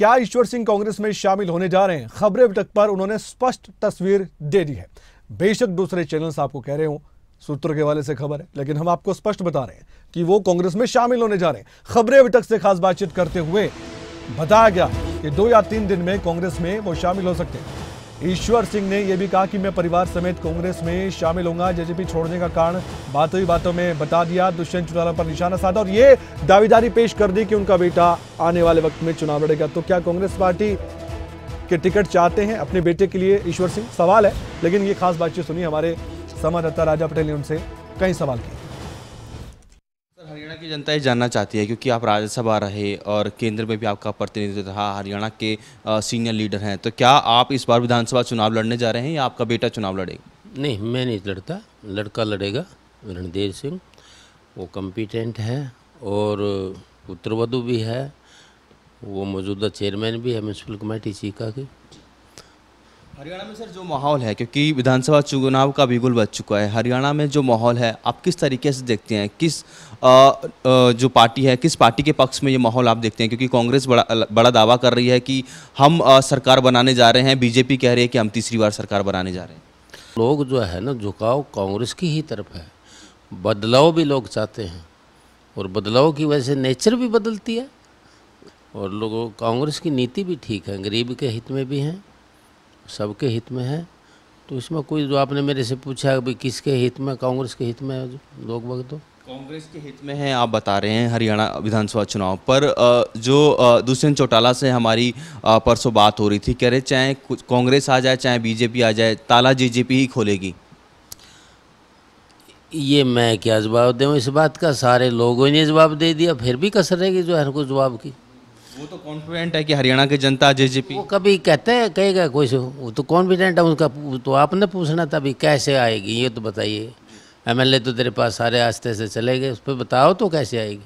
क्या ईश्वर सिंह कांग्रेस में शामिल होने जा रहे हैं खबरें तक पर उन्होंने स्पष्ट तस्वीर दे दी है बेशक दूसरे चैनल्स आपको कह रहे हो सूत्रों के वाले से खबर है लेकिन हम आपको स्पष्ट बता रहे हैं कि वो कांग्रेस में शामिल होने जा रहे हैं खबरें तक से खास बातचीत करते हुए बताया गया कि दो या तीन दिन में कांग्रेस में वो शामिल हो सकते हैं ईश्वर सिंह ने यह भी कहा कि मैं परिवार समेत कांग्रेस में शामिल होऊंगा जेजेपी छोड़ने का कारण बातों ही बातों में बता दिया दुष्यंत चौटाला पर निशाना साधा और ये दावेदारी पेश कर दी कि उनका बेटा आने वाले वक्त में चुनाव लड़ेगा तो क्या कांग्रेस पार्टी के टिकट चाहते हैं अपने बेटे के लिए ईश्वर सिंह सवाल है लेकिन ये खास बातचीत सुनी हमारे संवाददाता राजा पटेल ने उनसे कई सवाल किए की जनता ये जानना चाहती है क्योंकि आप राज्यसभा रहे और केंद्र में भी आपका प्रतिनिधित्व रहा हरियाणा के सीनियर लीडर हैं तो क्या आप इस बार विधानसभा चुनाव लड़ने जा रहे हैं या आपका बेटा चुनाव लड़ेगा नहीं मैं नहीं लड़ता लड़का लड़ेगा रणधीर सिंह वो कम्पिटेंट है और पुत्रवधु भी है वो मौजूदा चेयरमैन भी है म्यूनसिपल कमेटी चीका की हरियाणा में सर जो माहौल है क्योंकि विधानसभा चुनाव का बिगुल बच चुका है हरियाणा में जो माहौल है आप किस तरीके से देखते हैं किस आ, आ, जो पार्टी है किस पार्टी के पक्ष में ये माहौल आप देखते हैं क्योंकि कांग्रेस बड़ा बड़ा दावा कर रही है कि हम आ, सरकार बनाने जा रहे हैं बीजेपी कह रही है कि हम तीसरी बार सरकार बनाने जा रहे हैं लोग जो है ना झुकाव कांग्रेस की ही तरफ है बदलाव भी लोग चाहते हैं और बदलाव की वजह से नेचर भी बदलती है और लोगों कांग्रेस की नीति भी ठीक है गरीब के हित में भी हैं सबके हित में है तो इसमें कोई जो आपने मेरे से पूछा कि किसके हित में कांग्रेस के हित में लोग वक्त तो कांग्रेस के हित में है आप बता रहे हैं हरियाणा विधानसभा चुनाव पर जो दुष्यंत चौटाला से हमारी परसों बात हो रही थी कह रहे चाहे कांग्रेस आ जाए चाहे बीजेपी आ जाए ताला जेजेपी ही खोलेगी ये मैं क्या जवाब दूँ इस बात का सारे लोगों ने जवाब दे दिया फिर भी कसर रहेगी जो हर को जवाब की वो तो कॉन्फिडेंट है कि हरियाणा की जनता जे वो कभी कहते हैं कहेगा कोई वो तो कॉन्फिडेंट है उसका तो आपने पूछना था अभी कैसे आएगी ये तो बताइए एमएलए तो तेरे पास सारे आस्ते से चले गए उस पर बताओ तो कैसे आएगी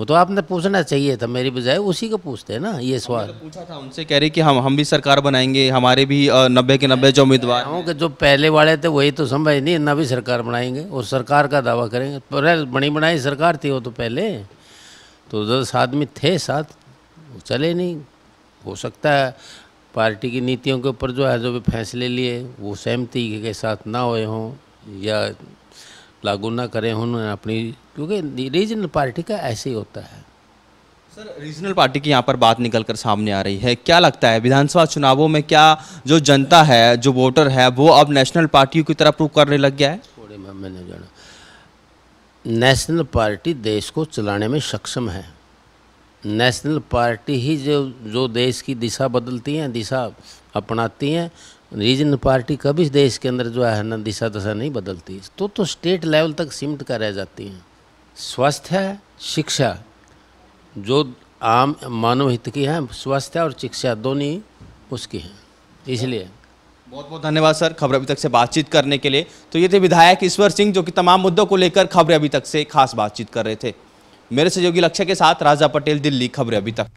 वो तो आपने पूछना चाहिए था मेरी बजाय उसी को पूछते हैं ना ये सवाल तो पूछा था उनसे कह रहे कि हम हम भी सरकार बनाएंगे हमारे भी नब्बे के नब्बे जो उम्मीदवार के जो पहले वाले थे वही तो समझ नहीं ना भी सरकार बनाएंगे और सरकार का दावा करेंगे बनी बनाई सरकार थी वो तो पहले तो दस आदमी थे साथ चले नहीं हो सकता है पार्टी की नीतियों के ऊपर जो है जो भी फैसले लिए वो सहमति के साथ ना हुए हों या लागू ना करें उन्होंने अपनी क्योंकि रीजनल पार्टी का ऐसे ही होता है सर रीजनल पार्टी की यहाँ पर बात निकल कर सामने आ रही है क्या लगता है विधानसभा चुनावों में क्या जो जनता है जो वोटर है वो अब नेशनल पार्टियों की तरफ रुख करने लग गया है थोड़े मैंने जाना नेशनल पार्टी देश को चलाने में सक्षम है नेशनल पार्टी ही जो जो देश की दिशा बदलती हैं दिशा अपनाती हैं रीजन पार्टी कभी देश के अंदर जो है ना दिशा दशा नहीं बदलती तो तो स्टेट लेवल तक सीमित कर रह जाती हैं स्वास्थ्य शिक्षा जो आम मानव हित की हैं स्वास्थ्य और शिक्षा दोनों उसकी हैं इसलिए बहुत बहुत धन्यवाद सर खबर अभी तक से बातचीत करने के लिए तो ये थे विधायक ईश्वर सिंह जो कि तमाम मुद्दों को लेकर खबरें अभी तक से खास बातचीत कर रहे थे मेरे सहयोगी लक्ष्य के साथ राजा पटेल दिल्ली खबरें अभी तक